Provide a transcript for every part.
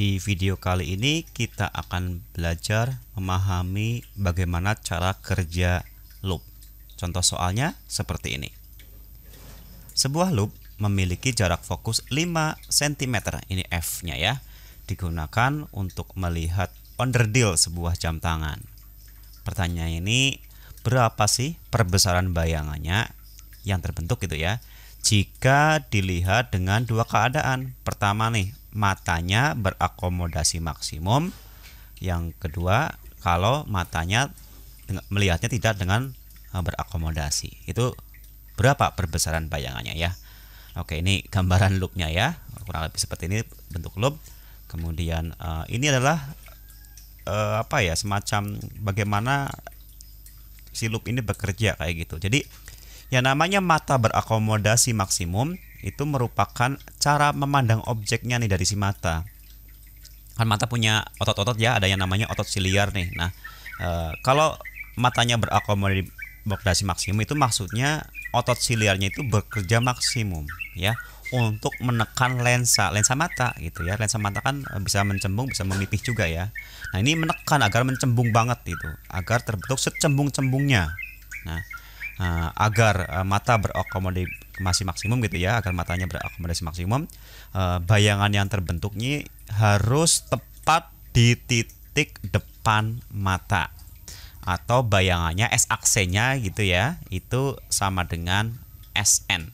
Di video kali ini kita akan belajar memahami bagaimana cara kerja loop. Contoh soalnya seperti ini. Sebuah loop memiliki jarak fokus 5 cm, ini F-nya ya, digunakan untuk melihat onderdil sebuah jam tangan. Pertanyaan ini, berapa sih perbesaran bayangannya yang terbentuk gitu ya? Jika dilihat dengan dua keadaan, pertama nih matanya berakomodasi maksimum. Yang kedua, kalau matanya melihatnya tidak dengan e, berakomodasi. Itu berapa perbesaran bayangannya ya. Oke, ini gambaran loopnya ya. Kurang lebih seperti ini bentuk loop. Kemudian e, ini adalah e, apa ya? Semacam bagaimana si loop ini bekerja kayak gitu. Jadi yang namanya mata berakomodasi maksimum itu merupakan cara memandang objeknya nih dari si mata. Kan mata punya otot-otot ya, ada yang namanya otot siliar nih. Nah, e, kalau matanya berakomodasi maksimum itu maksudnya otot siliarnya itu bekerja maksimum ya untuk menekan lensa lensa mata gitu ya lensa mata kan eh, bisa mencembung bisa memipih juga ya nah ini menekan agar mencembung banget itu agar terbentuk secembung cembungnya nah eh, agar mata berakomodasi masih maksimum gitu ya agar matanya berakomodasi maksimum uh, bayangan yang terbentuknya harus tepat di titik depan mata atau bayangannya S aksenya gitu ya itu sama dengan SN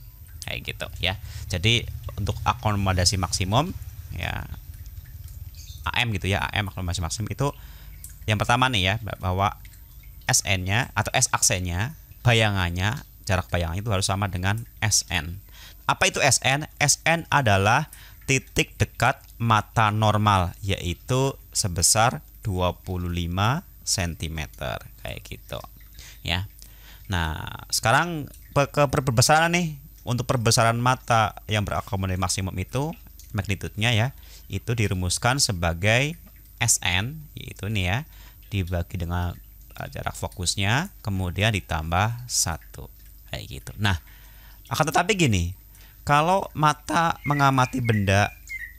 kayak gitu ya jadi untuk akomodasi maksimum ya AM gitu ya AM akomodasi maksimum itu yang pertama nih ya bahwa SN-nya atau S aksenya bayangannya jarak bayang itu harus sama dengan SN. Apa itu SN? SN adalah titik dekat mata normal yaitu sebesar 25 cm kayak gitu ya. Nah, sekarang ke perbesaran nih untuk perbesaran mata yang berakomodasi maksimum itu magnitudenya ya itu dirumuskan sebagai SN yaitu nih ya dibagi dengan eh, jarak fokusnya kemudian ditambah satu kayak gitu nah akan tetapi gini kalau mata mengamati benda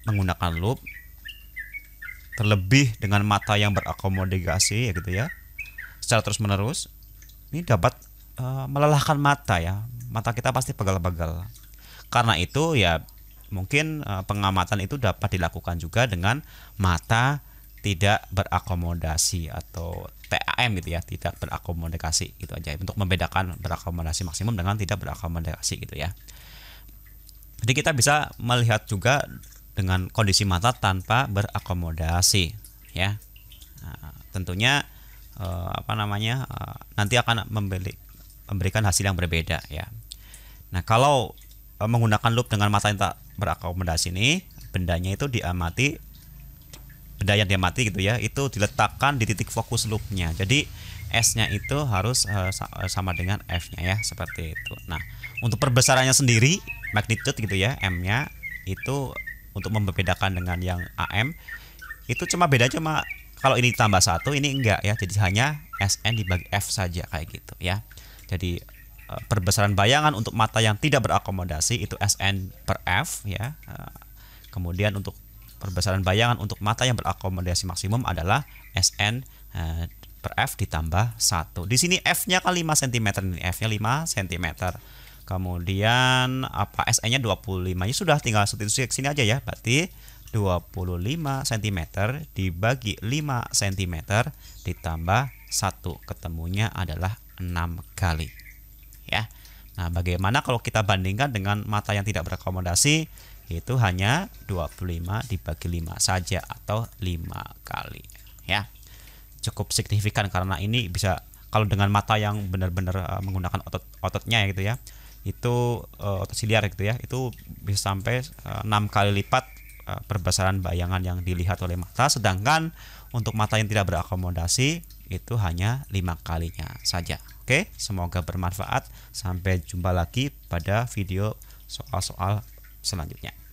menggunakan loop terlebih dengan mata yang berakomodasi ya gitu ya secara terus menerus ini dapat uh, melelahkan mata ya mata kita pasti pegal-pegal karena itu ya mungkin uh, pengamatan itu dapat dilakukan juga dengan mata tidak berakomodasi atau TAM gitu ya tidak berakomodasi gitu aja untuk membedakan berakomodasi maksimum dengan tidak berakomodasi gitu ya jadi kita bisa melihat juga dengan kondisi mata tanpa berakomodasi ya nah, tentunya eh, apa namanya eh, nanti akan membeli, memberikan hasil yang berbeda ya nah kalau eh, menggunakan loop dengan mata yang tak berakomodasi ini bendanya itu diamati benda yang dia mati gitu ya itu diletakkan di titik fokus loopnya jadi S-nya itu harus uh, sama dengan F-nya ya seperti itu nah untuk perbesarannya sendiri magnitude gitu ya M-nya itu untuk membedakan dengan yang AM itu cuma beda cuma kalau ini tambah satu ini enggak ya jadi hanya SN dibagi F saja kayak gitu ya jadi eh, perbesaran bayangan untuk mata yang tidak berakomodasi itu SN per F ya kemudian untuk Perbesaran bayangan untuk mata yang berakomodasi maksimum adalah SN eh, per F ditambah 1. Di sini F-nya kan 5 cm, ini F-nya 5 cm. Kemudian apa SN-nya 25. Ya sudah tinggal substitusi ke sini aja ya. Berarti 25 cm dibagi 5 cm ditambah 1 ketemunya adalah 6 kali. Ya. Nah, bagaimana kalau kita bandingkan dengan mata yang tidak berakomodasi? itu hanya 25 dibagi 5 saja atau 5 kali ya cukup signifikan karena ini bisa kalau dengan mata yang benar-benar eh, menggunakan otot ototnya gitu ya itu eh, otot siliar gitu ya itu bisa sampai 6 eh, kali lipat perbesaran bayangan yang dilihat oleh mata sedangkan untuk mata yang tidak berakomodasi itu hanya lima kalinya saja oke semoga bermanfaat sampai jumpa lagi pada video soal-soal selanjutnya.